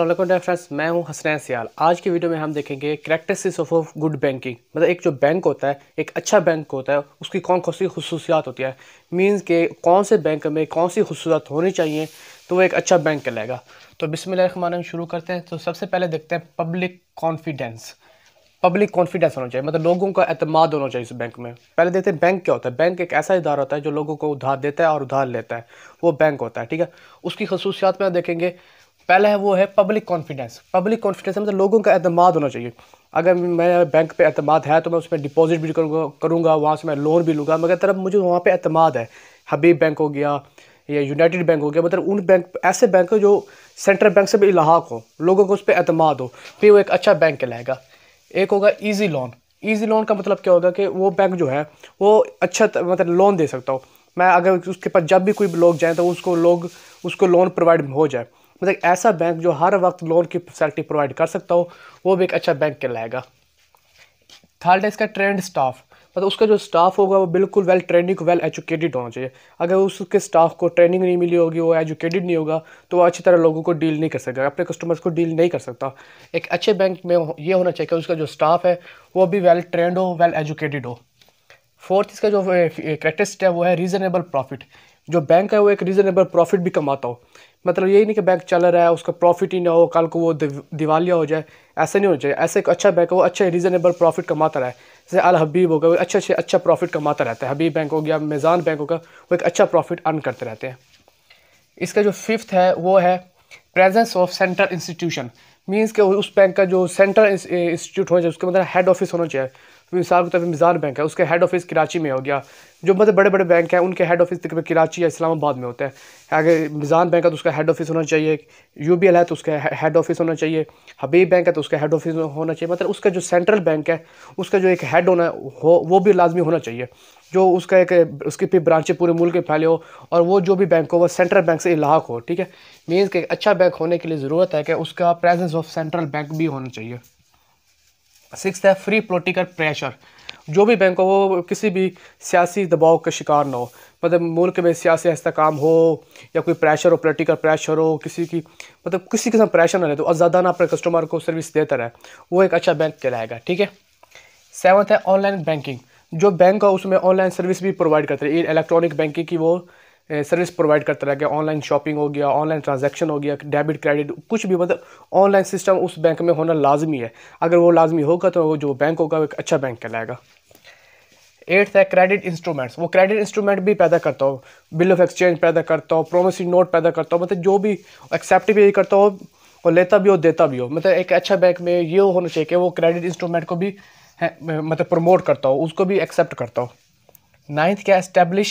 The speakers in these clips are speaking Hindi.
असल फ्रेंड्स मैं हूं हसनैन सियाल आज की वीडियो में हम देखेंगे करेक्टरिस्टिक्स ऑफ गुड बैंकिंग मतलब एक जो बैंक होता है एक अच्छा बैंक होता है उसकी कौन कौन सी खसूसियात होती है मींस के कौन से बैंक में कौन सी खसूसियात होनी चाहिए तो वो एक अच्छा बैंक कहलाएगा तो बिसमिल्ल शुरू करते हैं तो सबसे पहले देखते हैं पब्लिक कॉन्फिडेंस पब्लिक कॉन्फिडेंस होना चाहिए मतलब लोगों का अतमाद होना चाहिए इस बैंक में पहले देखते हैं बैंक क्या होता है बैंक एक ऐसा इदारा होता है जो लोगों को उधार देता है और उधार लेता है वो बैंक होता है ठीक है उसकी खसूसियात में देखेंगे पहला है वो है पब्लिक कॉन्फिडेंस पब्लिक कॉन्फिडेंस मतलब लोगों का अतमाद होना चाहिए अगर मेरा बैंक पे अतमाद है तो मैं उसमें डिपॉजिट भी करूँगा करूँगा वहाँ से मैं लोन भी लूँगा मगर तरफ मुझे वहाँ पे अतमाद है हबीब बैंक हो गया या यूनाइटेड बैंक हो गया मतलब उन बैंक ऐसे बैंक जो सेंट्रल बैंक से भी इलाहाक हो लोगों को उस पर अतमाद हो फिर वो एक अच्छा बैंक कहलाएगा एक होगा ईजी लोन ईजी लोन का मतलब क्या होगा कि वो बैंक जो है वो अच्छा मतलब लोन दे सकता हो मैं अगर उसके पास जब भी कोई लोग जाएँ तो उसको लोग उसको लोन प्रोवाइड हो जाए मतलब ऐसा बैंक जो हर वक्त लोन की फैसिलिटी प्रोवाइड कर सकता हो वो भी एक अच्छा बैंक कहलाएगा थर्ड है इसका ट्रेंड स्टाफ मतलब उसका जो स्टाफ होगा वो बिल्कुल वेल ट्रेनिंग वेल एजुकेटेड होना चाहिए अगर उसके स्टाफ को ट्रेनिंग नहीं मिली होगी वो एजुकेटेड नहीं होगा तो वो अच्छी तरह लोगों को डील नहीं कर सकेगा अपने कस्टमर्स को डील नहीं कर सकता एक अच्छे बैंक में ये होना चाहिए कि उसका जो स्टाफ है वो भी वेल ट्रेंड हो वेल एजुकेटेड हो फोर्थ इसका जो क्रेटेस्ट है वो है रीज़नेबल प्रॉफिट जो बैंक है वो एक रीज़नेबल प्रॉफिट भी कमाता हो मतलब यही नहीं कि बैंक चल रहा है उसका प्रॉफिट ही ना हो कल को वो दिवालिया हो जाए ऐसा नहीं होना चाहिए ऐसे एक अच्छा बैंक है वो अच्छा रीज़नेबल प्रॉफिट कमाता रहा है जैसे अल हबीब होगा वो अच्छे अच्छे अच्छा प्रॉफिट कमाता रहता है हबीब बैंक हो गया मेज़ान बैंक होगा वो एक अच्छा प्रॉफिट अर्न करते रहते हैं इसका जो फिफ्थ है वो है presence of central institution means के उस बैंक का जो सेंट्रल इंस्टीट्यूट होना चाहिए उसके मतलब हेड ऑफिस होना चाहिए मिसाल के तौर पर मिजान बैंक है उसका हेड ऑफिस कराची में हो गया जो मतलब बड़े बड़े बैंक हैं उनके हेड ऑफिस तकरीबन कराची या इस्लामाबाद में होता है अगर मिजान बैंक है तो उसका हेड ऑफिस होना चाहिए यू बी एल है तो उसका हेड ऑफिस होना चाहिए हबीब बैंक है तो उसका हेड ऑफिस होना चाहिए मतलब उसका जो सेंट्रल बैंक है उसका जो एक हेड होना हो वो भी लाजमी होना चाहिए जो उसका एक उसकी फिर ब्रांचें पूरे मुल्क में फैले हो और वो जो भी बैंक हो वह सेंट्रल बैंक से इलाक हो ठीक है मीन्स के अच्छा बैंक होने के लिए ज़रूरत है कि उसका प्रेजेंस ऑफ सेंट्रल बैंक भी होना चाहिए सिक्स है फ्री पोलिटिकल प्रेशर जो भी बैंक हो वो किसी भी सियासी दबाव का शिकार ना हो मतलब मुल्क में सियासी ऐसा काम हो या कोई प्रेशर हो पोलिटिकल प्रेशर हो किसी की मतलब किसी किस्म प्रेशर ना रहे तो ना अपने कस्टमर को सर्विस देता रहे वो एक अच्छा बैंक कहलाएगा ठीक है सेवन्थ है ऑनलाइन बैंकिंग जो बैंक है उसमें ऑनलाइन सर्विस भी प्रोवाइड करते हैं इलेक्ट्रॉनिक बैंकिंग की वो सर्विस प्रोवाइड करता रहेगा ऑनलाइन शॉपिंग हो गया ऑनलाइन ट्रांजैक्शन हो गया डेबिट क्रेडिट कुछ भी मतलब ऑनलाइन सिस्टम उस बैंक में होना लाजमी है अगर वो लाजमी होगा तो वो जो बैंक होगा वो एक अच्छा बैंक कहलाएगा एट्थ है क्रेडिट इंस्ट्रूमेंट्स वो क्रेडिट इंस्ट्रूमेंट भी पैदा करता हो बिल ऑफ एक्सचेंज पैदा करता हो प्रोमिसरी नोट पैदा करता हो मतलब जो भी एक्सेप्ट भी करता हो और लेता भी हो देता भी हो मतलब एक अच्छा बैंक में ये होना चाहिए कि वो क्रेडिट इंस्ट्रूमेंट को भी मतलब प्रमोट करता हो उसको भी एक्सेप्ट करता हो नाइन्थ क्या है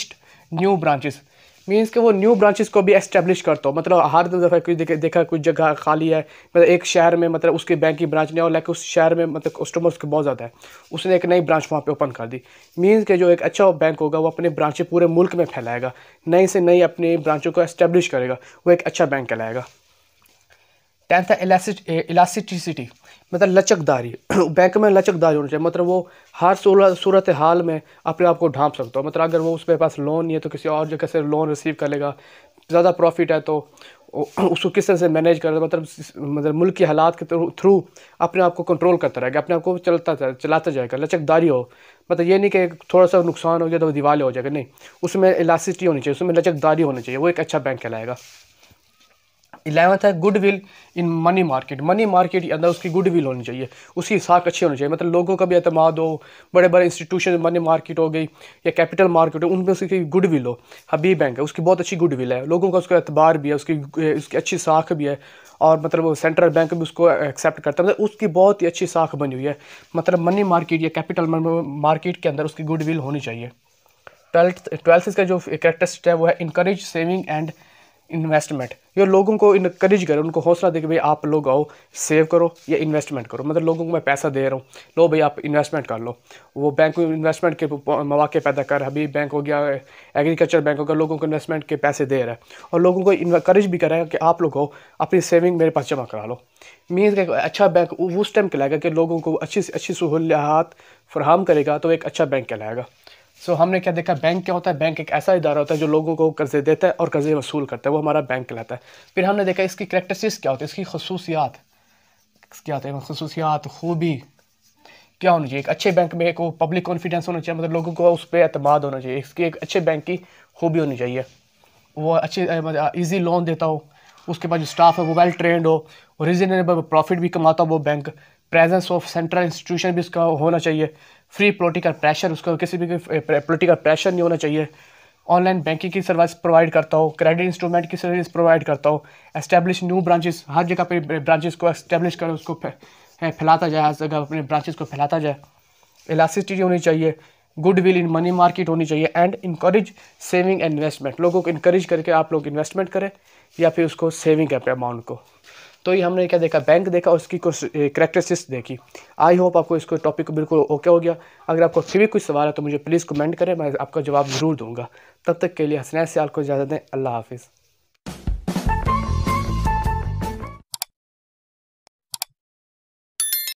न्यू ब्रांचेस मीन्स के वो न्यू ब्रांचेस को भी एस्टेब्लिश करता हो मतलब हर दफ़ा कुछ देखा, देखा कुछ जगह खाली है मतलब एक शहर में मतलब उसके बैंक की ब्रांच नहीं और लाइक उस शहर में मतलब कस्टमर्स के बहुत ज़्यादा है उसने एक नई ब्रांच वहाँ पे ओपन कर दी मीन्स के जो एक अच्छा बैंक होगा वो अपने ब्रांचें पूरे मुल्क में फैलाएगा नई से नई अपनी ब्रांचों को एस्टेब्लिश करेगा वो एक अच्छा बैंक कहलाएगा टेंथ है इलास्टिसिटी मतलब लचकदारी बैंक में लचकदारी होनी चाहिए मतलब वो हर सूरत हाल में अपने आप को ढांप सकता हो मतलब अगर वो उसके पास लोन नहीं है तो किसी और जगह से लोन रिसीव कर लेगा ज़्यादा प्रॉफिट है तो उसको किस तरह से मैनेज कर मतलब मतलब मुल्क के हालात के थ्रू अपने आप को कंट्रोल करता रहेगा अपने आप को चलता चलाता जाएगा लचकदारी हो मतलब ये नहीं कि थोड़ा सा नुकसान हो गया तो दिवाले हो जाएगा नहीं उसमें इलास्टिसिटी होनी चाहिए उसमें लचकदारी होनी चाहिए वो एक अच्छा बैंक कहलाएगा इलेवंथ है goodwill in money market money market के अंदर उसकी गुड विल होनी चाहिए उसकी साख अच्छी होनी चाहिए मतलब लोगों का भी अतमाद हो बड़े बड़े इंस्टीट्यूशन मनी मार्केट हो गई या कैपिटल मार्केट हो उनमें उसकी गुड विल हो हबीब बैंक है उसकी बहुत अच्छी गुड विल है लोगों का उसका एतबार भी है उसकी उसकी अच्छी साख भी है और मतलब सेंट्रल बैंक भी उसको एक्सेप्ट करता है मतलब उसकी बहुत ही अच्छी साख बनी हुई है मतलब मनी मार्केट या कैपिटल मार्केट के अंदर उसकी गुडविल होनी चाहिए ट्वेल्थ ट्वेल्थ इसका जो कैरेक्टरिस्टिक है वो है इनकरेज सेविंग एंड इन्वेस्टमेंट ये लोगों को इनक्रेज करो उनको हौसला दे कि भाई आप लोग आओ सेव करो या इन्वेस्टमेंट करो मतलब लोगों को मैं पैसा दे रहा हूँ लो भाई आप इन्वेस्टमेंट कर लो वो बैंक इन्वेस्टमेंट के मौाक़े पैदा कर अभी बैंक हो गया एग्रीकल्चर बैंक हो गया लोगों को इन्वेस्टमेंट के पैसे दे रहा है और लोगों को इनक्रेज भी है कि आप लोग आओ अपनी सेविंग मेरे पास जमा करा लो मीन का अच्छा बैंक उस टाइम कहलाएगा कि लोगों को अच्छी से अच्छी सहूलियात फ्राहम करेगा तो एक अच्छा बैंक कहलाएगा सो so, हमने क्या देखा बैंक क्या होता है बैंक एक ऐसा इदारा होता है जो लोगों को कर्जे देता है और कर्जे वसूल करता है वो हमारा बैंक कहलाता है फिर हमने देखा इसकी करेक्टरिस्टिक्स क्या होती है इसकी खसूसियात क्या होते हैं मतलब खसूसियात खूबी क्या होनी चाहिए एक अच्छे बैंक में एक पब्लिक कॉन्फिडेंस होना चाहिए मतलब लोगों को उस पर अतमाद होना चाहिए इसकी एक अच्छे बैंक की खूबी होनी चाहिए वो अच्छे ईजी लोन मतलब देता हो उसके बाद जो स्टाफ है वो वेल ट्रेंड हो रीज़नेबल प्रॉफिट भी कमाता हो वो bank presence of central institution भी उसका होना चाहिए फ्री पोलिटिकल प्रेशर उसका किसी भी पोलिटिकल प्रेशर eh, नहीं होना चाहिए ऑनलाइन बैंकिंग की सर्विस प्रोवाइड करता हो क्रेडिट इंस्ट्रूमेंट की सर्विस प्रोवाइड करता हो एस्टेब्लिश न्यू ब्रांचेस हर जगह पे ब्रांचेस eh, को एस्टेब्लिश कर उसको eh, फैलाता जाए हर जगह अपने ब्रांचेस को फैलाता जाए इलास्टिसिटी होनी चाहिए goodwill in money market होनी चाहिए and encourage saving and investment लोगों को इंकरेज करके आप लोग इन्वेस्टमेंट करें या फिर उसको सेविंग करें अमाउंट को तो ये हमने क्या देखा बैंक देखा उसकी कुछ करेक्टरिस्टिक्स देखी आई होप आपको इसको टॉपिक को बिल्कुल ओके हो गया अगर आपको फिर भी कुछ सवाल है तो मुझे प्लीज़ कमेंट करें मैं आपका जवाब ज़रूर दूंगा तब तक के लिए हसनैन से आपको इजाज़त दें अल्लाह हाफिज़